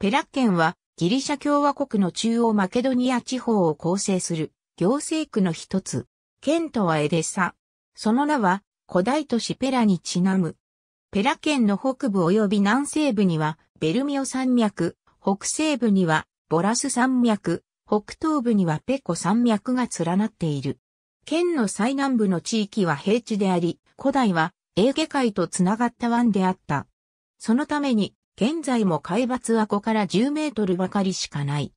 ペラッ県はギリシャ共和国の中央マケドニア地方を構成する行政区の一つ。県とはエデサ。その名は古代都市ペラにちなむ。ペラ県の北部及び南西部にはベルミオ山脈、北西部にはボラス山脈、北東部にはペコ山脈が連なっている。県の最南部の地域は平地であり、古代はエーゲ海とつながった湾であった。そのために現在も海抜はここから10メートルばかりしかない。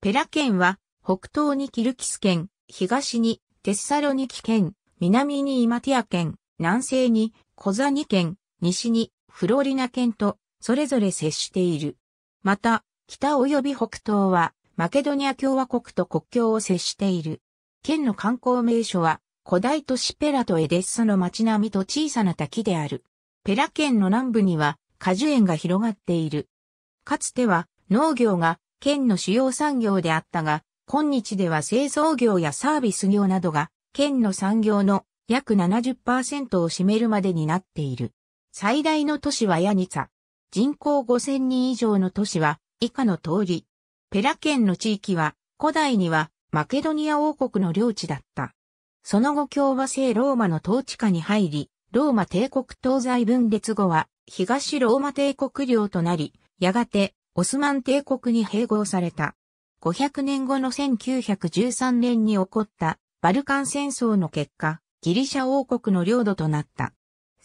ペラ県は、北東にキルキス県、東にテッサロニキ県、南にイマティア県、南西にコザニ県、西にフロリナ県と、それぞれ接している。また、北及び北東は、マケドニア共和国と国境を接している。県の観光名所は、古代都市ペラとエデッサの街並みと小さな滝である。ペラ県の南部には、果樹園が広がっている。かつては農業が県の主要産業であったが、今日では製造業やサービス業などが県の産業の約70%を占めるまでになっている。最大の都市はヤニツァ。人口5000人以上の都市は以下の通り。ペラ県の地域は古代にはマケドニア王国の領地だった。その後共和制ローマの統治下に入り、ローマ帝国東西分裂後は、東ローマ帝国領となり、やがて、オスマン帝国に併合された。500年後の1913年に起こったバルカン戦争の結果、ギリシャ王国の領土となった。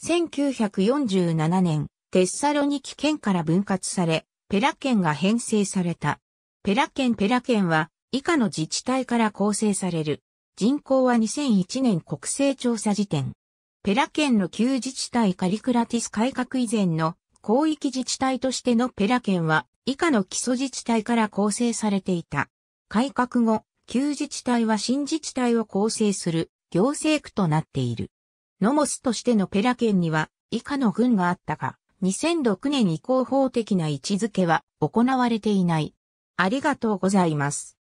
1947年、テッサロニキ県から分割され、ペラ県が編成された。ペラ県ペラ県は以下の自治体から構成される。人口は2001年国勢調査時点。ペラ県の旧自治体カリクラティス改革以前の広域自治体としてのペラ県は以下の基礎自治体から構成されていた。改革後、旧自治体は新自治体を構成する行政区となっている。ノモスとしてのペラ県には以下の郡があったが、2006年以降法的な位置づけは行われていない。ありがとうございます。